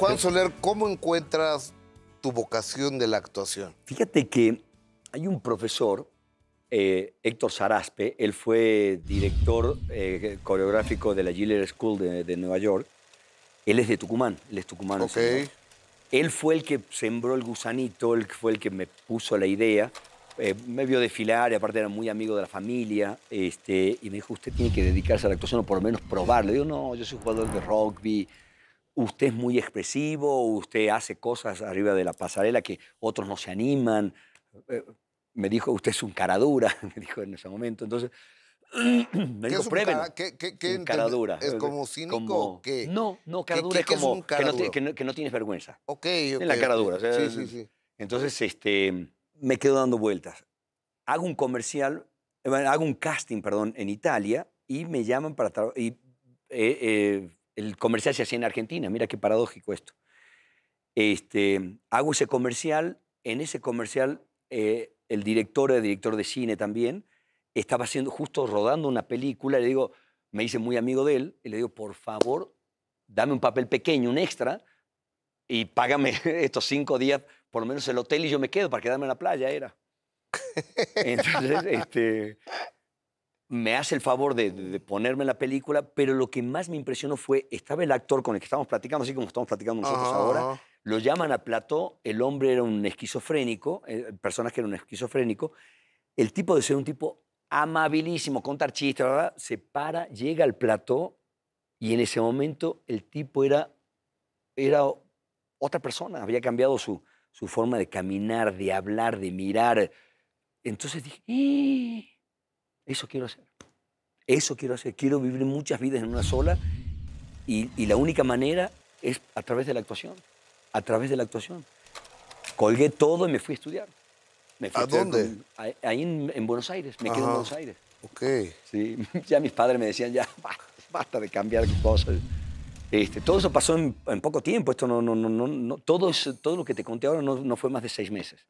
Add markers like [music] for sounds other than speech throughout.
Juan Soler, ¿cómo encuentras tu vocación de la actuación? Fíjate que hay un profesor, eh, Héctor Saraspe, él fue director eh, coreográfico de la Giller School de, Nueva York. Él es de Tucumán, él es tucumano. Ok. Él fue el que sembró el gusanito, él fue el que me puso la idea. Eh, me vio desfilar y aparte era muy amigo de la familia. Este, y me dijo, usted tiene que dedicarse a la actuación o por lo menos probarlo. Le digo, no, yo soy jugador de rugby, usted es muy expresivo, usted hace cosas arriba de la pasarela que otros no se animan. Eh, me dijo, usted es un caradura, [laughs] me dijo en ese momento. Entonces, [clears throat] me dijo, ¿Qué, qué, un ¿Es como cínico o qué? No, es como que, no, que, tienes vergüenza. Ok, ok. la cara sí, sí, sí. Entonces, este, me quedo dando vueltas. Hago un comercial, eh, hago un casting, perdón, en Italia y me llaman para... Y, eh, el comercial se hacía en Argentina, mira qué paradójico esto. Este, hago ese comercial, en ese comercial eh, el director, el director de cine también, estaba haciendo, justo rodando una película, le digo, me hice muy amigo de él, y le digo, por favor, dame un papel pequeño, un extra, y págame [laughs] estos cinco días, por lo menos el hotel y yo me quedo para quedarme en la playa, era. [laughs] Entonces, este, me hace el favor de, ponerme en la película, pero lo que más me impresionó fue, estaba el actor con el que estábamos platicando, así como estamos platicando nosotros ahora, lo llaman a plató, el hombre era un esquizofrénico, el personaje era un esquizofrénico, el tipo de ser un tipo amabilísimo, contar chistes, ¿verdad? se para, llega al plató y en ese momento el tipo era, era otra persona, había cambiado su, su forma de caminar, de hablar, de mirar. Entonces dije, ¡Eh! Eso quiero hacer. Eso quiero hacer. Quiero vivir muchas vidas en una sola y, la única manera es a través de la actuación. A través de la actuación. Colgué todo y me fui a estudiar. ¿A, dónde? ahí en, Buenos Aires. Me quedé en Buenos Aires. Ok. [laughs] ya mis padres me decían, ya, [laughs] basta de cambiar cosas. Este, todo eso pasó en, poco tiempo. Esto no, no, no, no, todo, eso, todo lo que te conté ahora no, fue más de seis meses.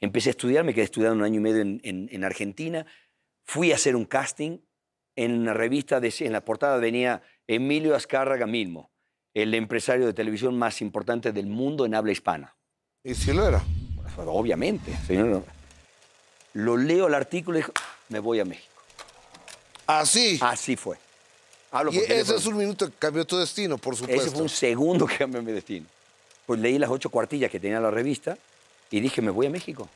Empecé a estudiar, me quedé estudiando un año y medio en Argentina. Fui a hacer un casting en una revista, en la portada venía Emilio Azcárraga mismo, el empresario de televisión más importante del mundo en habla hispana. ¿Y si lo era? Obviamente, señor. Lo leo el artículo y me voy a México. ¿Así? Así fue. y ese es un minuto que cambió tu destino, por supuesto. Ese fue un segundo que cambió mi destino. Pues leí las ocho cuartillas que tenía la revista y dije, me voy a México.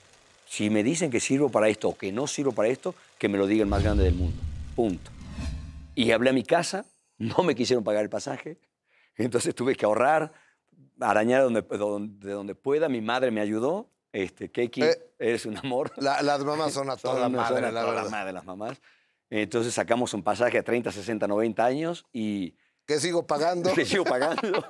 Si me dicen que sirvo para esto o que no sirvo para esto, que me lo diga el más grande del mundo. Punto. Y hablé a mi casa, [laughs] no me quisieron pagar el pasaje, entonces tuve que ahorrar, arañar donde, donde, donde pueda. Mi madre me ayudó. Este, Keki, eh, eres un amor. las mamás son a [laughs] toda, madre. Son a la, madres las mamás. Entonces sacamos un pasaje a 30, 60, 90 años y que sigo pagando. [laughs] Que sigo pagando. [laughs]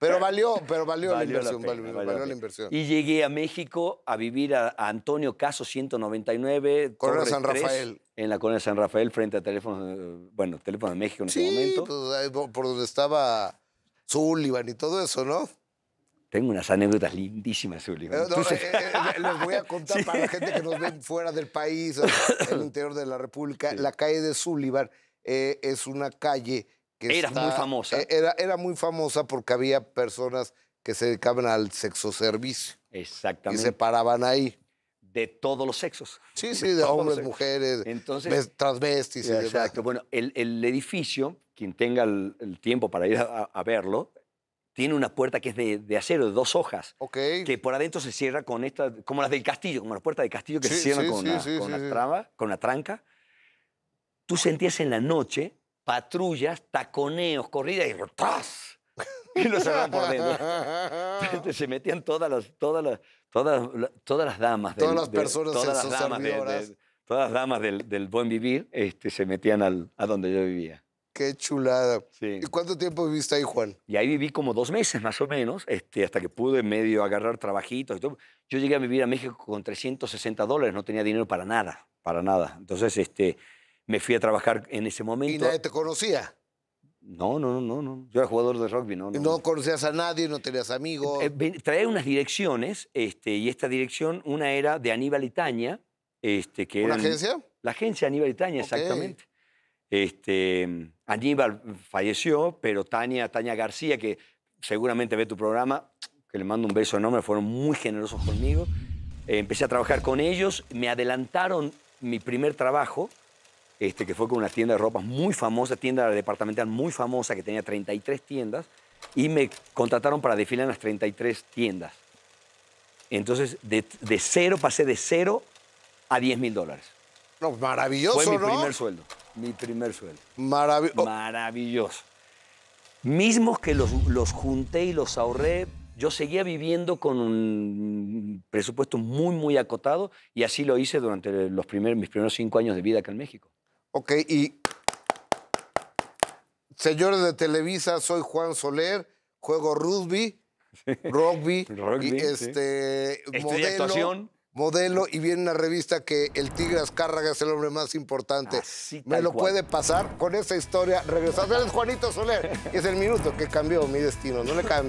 pero valió, pero valió, la inversión, valió, la inversión. Y llegué a México a vivir a, Antonio Caso 199. Corona San Rafael. En la Corona San Rafael, frente a teléfono, bueno, teléfono de México en ese momento. Pues, por donde estaba Sullivan y todo eso, ¿no? Tengo unas anécdotas lindísimas, Sullivan. Eh, no, eh, eh, les voy a contar [laughs] para la gente que nos ven fuera del país, en el interior de la República. La calle de Sullivan es una calle era muy famosa. E, era, era muy famosa porque había personas que se dedicaban al sexo servicio. Exactamente. Y se paraban ahí. De todos los sexos. Sí, sí, de, hombres, mujeres, Entonces, transvestis y Exacto. Bueno, el, edificio, quien tenga el, tiempo para ir a, verlo, tiene una puerta que es de, acero, de dos hojas. Ok. Que por adentro se cierra con estas como las del castillo, como las puertas del castillo que se cierran con, sí, con, una traba, con una tranca. Tú sentías en la noche patrullas, taconeos, corridas y ¡tras! Y lo por dentro. se metían todas las, todas las, todas, todas las damas. todas las personas de, todas, las damas todas las damas del, buen vivir este, se metían al, a donde yo vivía. Qué chulada. ¿Y cuánto tiempo viviste ahí, Juan? Y ahí viví como dos meses más o menos, este, hasta que pude medio agarrar trabajitos. Yo llegué a vivir a México con 360 dólares, no tenía dinero para nada, para nada. Entonces, este, me fui a trabajar en ese momento. ¿Y nadie te conocía? No, no, no, no. Yo era jugador de rugby, no. No, conocías a nadie, no tenías amigos. Eh, traía unas direcciones, este, y esta dirección, una era de Aníbal Itaña. Este, que ¿Una agencia? La agencia Aníbal Itaña, exactamente. Este, Aníbal falleció, pero Tania, Tania García, que seguramente ve tu programa, que le mando un beso enorme, fueron muy generosos conmigo. Eh, empecé a trabajar con ellos, me adelantaron mi primer trabajo, este, que fue con una tienda de ropa muy famosa, tienda departamental muy famosa, que tenía 33 tiendas, y me contrataron para desfilar en las 33 tiendas. Entonces, de, cero, pasé de cero a 10 mil dólares. No, maravilloso, Fue mi primer sueldo, mi primer sueldo. Oh. Maravilloso. Mismos que los, junté y los ahorré, yo seguía viviendo con un presupuesto muy, muy acotado y así lo hice durante los mis primeros cinco años de vida acá en México. Ok, y señores de Televisa, soy Juan Soler, juego rugby, rugby, [laughs] este modelo, modelo y viene una revista que el Tigre Azcárraga es el hombre más importante. Ah, Me lo puede pasar con esa historia. Regresamos. Juanito Soler. [laughs] Es el minuto que cambió mi destino. No le cambio